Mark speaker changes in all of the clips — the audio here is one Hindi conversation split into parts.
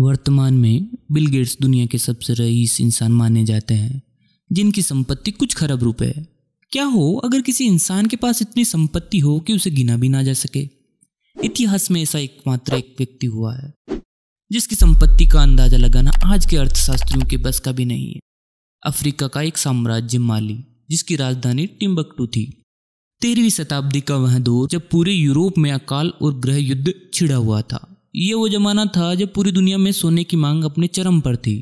Speaker 1: वर्तमान में बिल गेट्स दुनिया के सबसे रईस इंसान माने जाते हैं जिनकी संपत्ति कुछ खरब रुपए है क्या हो अगर किसी इंसान के पास इतनी संपत्ति हो कि उसे गिना भी ना जा सके इतिहास में ऐसा एकमात्र एक व्यक्ति हुआ है जिसकी संपत्ति का अंदाजा लगाना आज के अर्थशास्त्रियों के बस का भी नहीं है अफ्रीका का एक साम्राज्य माली जिसकी राजधानी टिम्बकटू थी तेरहवीं शताब्दी का वह दौर जब पूरे यूरोप में अकाल और ग्रह युद्ध छिड़ा हुआ था ये वो ज़माना था जब पूरी दुनिया में सोने की मांग अपने चरम पर थी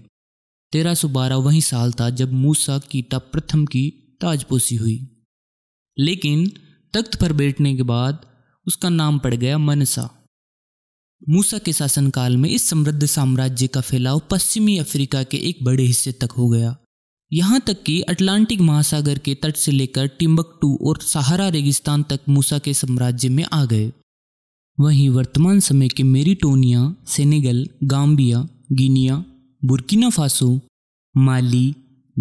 Speaker 1: तेरह सौ बारह वही साल था जब मूसा कीटा प्रथम की ताजपोशी हुई लेकिन तख्त पर बैठने के बाद उसका नाम पड़ गया मनसा मूसा के शासनकाल में इस समृद्ध साम्राज्य का फैलाव पश्चिमी अफ्रीका के एक बड़े हिस्से तक हो गया यहाँ तक कि अटलांटिक महासागर के तट से लेकर टिम्बकटू और सहारा रेगिस्तान तक मूसा के साम्राज्य में आ गए वहीं वर्तमान समय के Mauritania Senegal Gambia Guinea Burkina Faso Mali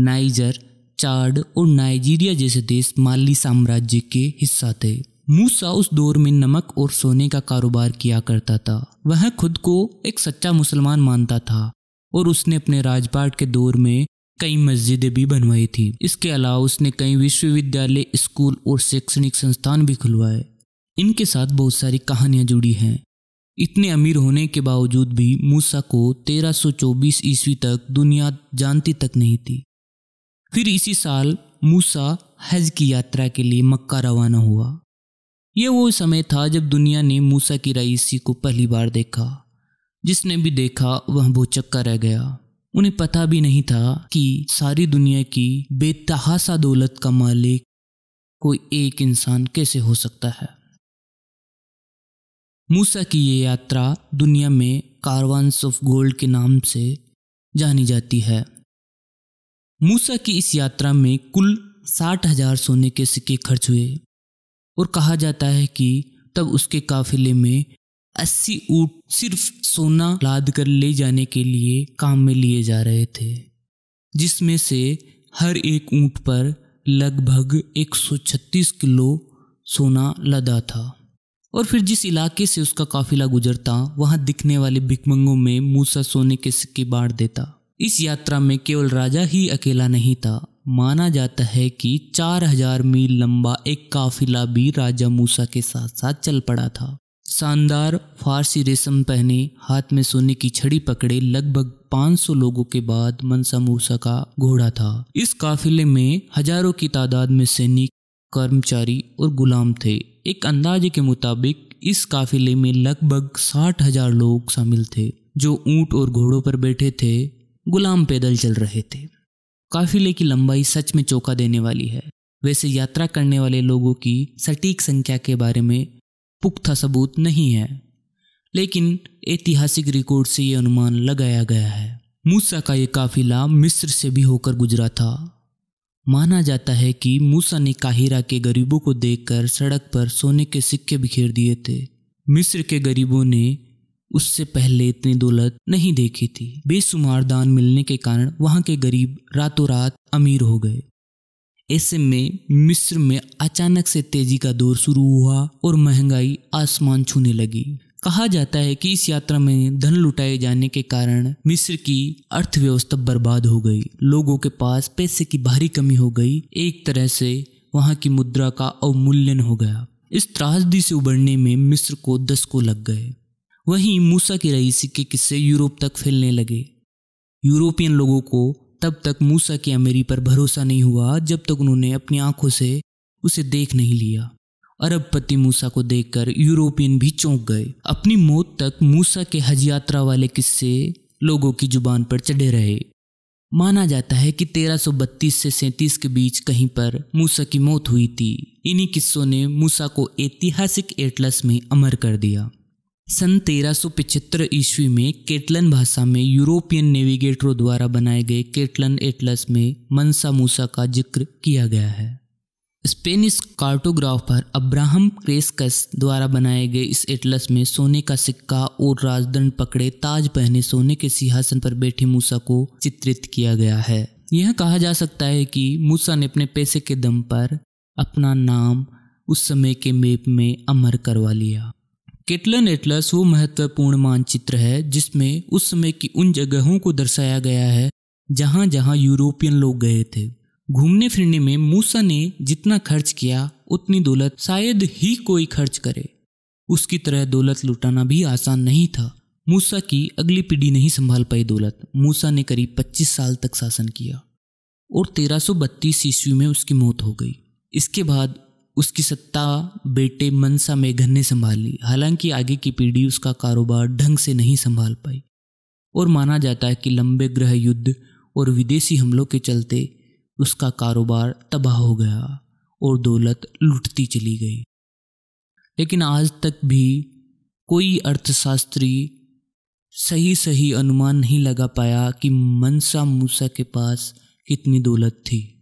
Speaker 1: Niger Chad और नाइजीरिया जैसे देश माली साम्राज्य के हिस्सा थे मूसा उस दौर में नमक और सोने का कारोबार किया करता था वह खुद को एक सच्चा मुसलमान मानता था और उसने अपने राजपाट के दौर में कई मस्जिदें भी बनवाई थी इसके अलावा उसने कई विश्वविद्यालय स्कूल और शैक्षणिक संस्थान भी खुलवाए इनके साथ बहुत सारी कहानियां जुड़ी हैं इतने अमीर होने के बावजूद भी मूसा को 1324 ईस्वी तक दुनिया जानती तक नहीं थी फिर इसी साल मूसा हज की यात्रा के लिए मक्का रवाना हुआ यह वो समय था जब दुनिया ने मूसा की रईसी को पहली बार देखा जिसने भी देखा वह भोचक्का रह गया उन्हें पता भी नहीं था कि सारी दुनिया की बेतहासा दौलत का मालिक कोई एक इंसान कैसे हो सकता है मूसा की ये यात्रा दुनिया में कारवांस ऑफ गोल्ड के नाम से जानी जाती है मूसा की इस यात्रा में कुल साठ हजार सोने के सिक्के खर्च हुए और कहा जाता है कि तब उसके काफिले में अस्सी ऊँट सिर्फ सोना लाद कर ले जाने के लिए काम में लिए जा रहे थे जिसमें से हर एक ऊंट पर लगभग 136 किलो सोना लदा था और फिर जिस इलाके से उसका काफिला गुजरता वहां दिखने वाले भिकमंगों में मूसा सोने के सिक्के बांट देता इस यात्रा में केवल राजा ही अकेला नहीं था माना जाता है कि चार हजार मील लंबा एक काफिला भी राजा मूसा के साथ साथ चल पड़ा था शानदार फारसी रेशम पहने हाथ में सोने की छड़ी पकड़े लगभग 500 लोगों के बाद मनसा मूसा का घोड़ा था इस काफिले में हजारों की तादाद में सैनिक कर्मचारी और गुलाम थे एक अंदाजे के मुताबिक इस काफिले में लगभग साठ हजार लोग शामिल थे जो ऊंट और घोड़ों पर बैठे थे गुलाम पैदल चल रहे थे काफिले की लंबाई सच में चौंका देने वाली है वैसे यात्रा करने वाले लोगों की सटीक संख्या के बारे में पुख्ता सबूत नहीं है लेकिन ऐतिहासिक रिकॉर्ड से ये अनुमान लगाया गया है मूसा का ये काफिला मिस्र से भी होकर गुजरा था माना जाता है कि मूसा ने काहिरा के गरीबों को देखकर सड़क पर सोने के सिक्के बिखेर दिए थे मिस्र के गरीबों ने उससे पहले इतनी दौलत नहीं देखी थी बेशुमार दान मिलने के कारण वहाँ के गरीब रातों रात अमीर हो गए ऐसे में मिस्र में अचानक से तेजी का दौर शुरू हुआ और महंगाई आसमान छूने लगी कहा जाता है कि इस यात्रा में धन लुटाए जाने के कारण मिस्र की अर्थव्यवस्था बर्बाद हो गई लोगों के पास पैसे की भारी कमी हो गई एक तरह से वहां की मुद्रा का अवमूल्यन हो गया इस त्रासदी से उबरने में मिस्र को दस को लग गए वहीं मूसा के रही सिक्के किस्से यूरोप तक फैलने लगे यूरोपियन लोगों को तब तक मूसा की अमेरी पर भरोसा नहीं हुआ जब तक उन्होंने अपनी आंखों से उसे देख नहीं लिया अरबपति मूसा को देखकर यूरोपियन भी चौंक गए अपनी मौत तक मूसा के हज यात्रा वाले किस्से लोगों की जुबान पर चढ़े रहे माना जाता है कि 1332 से सैतीस के बीच कहीं पर मूसा की मौत हुई थी इन्हीं किस्सों ने मूसा को ऐतिहासिक एटलस में अमर कर दिया सन 1375 ईस्वी में केटलन भाषा में यूरोपियन नेविगेटरों द्वारा बनाए गए केटलन एटलस में मनसा मूसा का जिक्र किया गया है स्पेनिश कार्टोग्राफर अब्राहम क्रेसकस द्वारा बनाए गए इस एटलस में सोने का सिक्का और राजदंड पकड़े ताज पहने सोने के सिंहासन पर बैठे मूसा को चित्रित किया गया है यह कहा जा सकता है कि मूसा ने अपने पैसे के दम पर अपना नाम उस समय के मेप में अमर करवा लिया केटलन एटलस वो महत्वपूर्ण मानचित्र है जिसमें उस समय की उन जगहों को दर्शाया गया है जहाँ जहाँ यूरोपियन लोग गए थे घूमने फिरने में मूसा ने जितना खर्च किया उतनी दौलत शायद ही कोई खर्च करे उसकी तरह दौलत लुटाना भी आसान नहीं था मूसा की अगली पीढ़ी नहीं संभाल पाई दौलत मूसा ने करीब 25 साल तक शासन किया और 1332 ईस्वी में उसकी मौत हो गई इसके बाद उसकी सत्ता बेटे मनसा मेघन ने संभाल ली हालांकि आगे की पीढ़ी उसका कारोबार ढंग से नहीं संभाल पाई और माना जाता है कि लंबे ग्रह युद्ध और विदेशी हमलों के चलते उसका कारोबार तबाह हो गया और दौलत लुटती चली गई लेकिन आज तक भी कोई अर्थशास्त्री सही सही अनुमान नहीं लगा पाया कि मनसा मूसा के पास कितनी दौलत थी